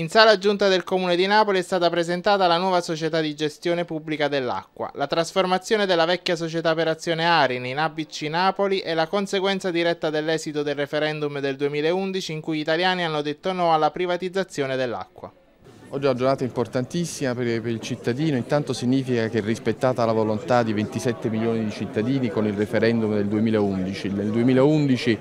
In sala giunta del Comune di Napoli è stata presentata la nuova società di gestione pubblica dell'acqua. La trasformazione della vecchia società per azione Arini in ABC Napoli è la conseguenza diretta dell'esito del referendum del 2011 in cui gli italiani hanno detto no alla privatizzazione dell'acqua. Oggi è una giornata importantissima per, il cittadino, intanto significa che è rispettata la volontà di 27 milioni di cittadini con il referendum del 2011. Nel 2011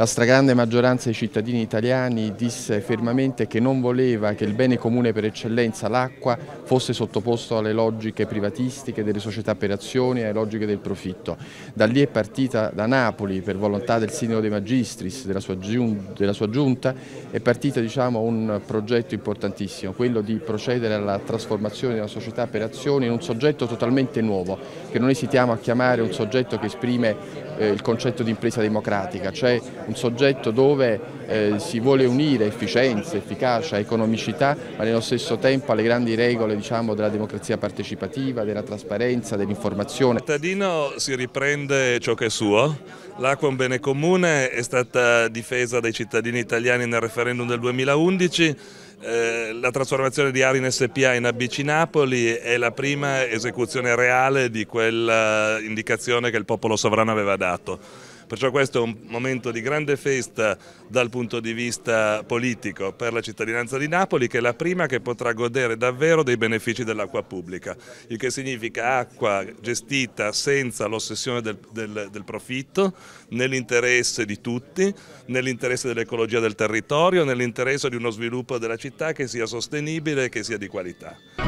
la stragrande maggioranza dei cittadini italiani disse fermamente che non voleva che il bene comune per eccellenza, l'acqua, fosse sottoposto alle logiche privatistiche delle società per azioni, e alle logiche del profitto. Da lì è partita da Napoli, per volontà del sindaco De Magistris, della sua, della sua giunta, è partita diciamo, un progetto importantissimo, quello di procedere alla trasformazione della società per azioni in un soggetto totalmente nuovo, che non esitiamo a chiamare un soggetto che esprime eh, il concetto di impresa democratica, cioè un soggetto dove eh, si vuole unire efficienza, efficacia, economicità, ma nello stesso tempo alle grandi regole diciamo, della democrazia partecipativa, della trasparenza, dell'informazione. Il cittadino si riprende ciò che è suo, l'acqua è un bene comune, è stata difesa dai cittadini italiani nel referendum del 2011, eh, la trasformazione di Arin SPA in ABC Napoli è la prima esecuzione reale di quella indicazione che il popolo sovrano aveva dato. Perciò questo è un momento di grande festa dal punto di vista politico per la cittadinanza di Napoli che è la prima che potrà godere davvero dei benefici dell'acqua pubblica, il che significa acqua gestita senza l'ossessione del, del, del profitto, nell'interesse di tutti, nell'interesse dell'ecologia del territorio, nell'interesse di uno sviluppo della città che sia sostenibile e che sia di qualità.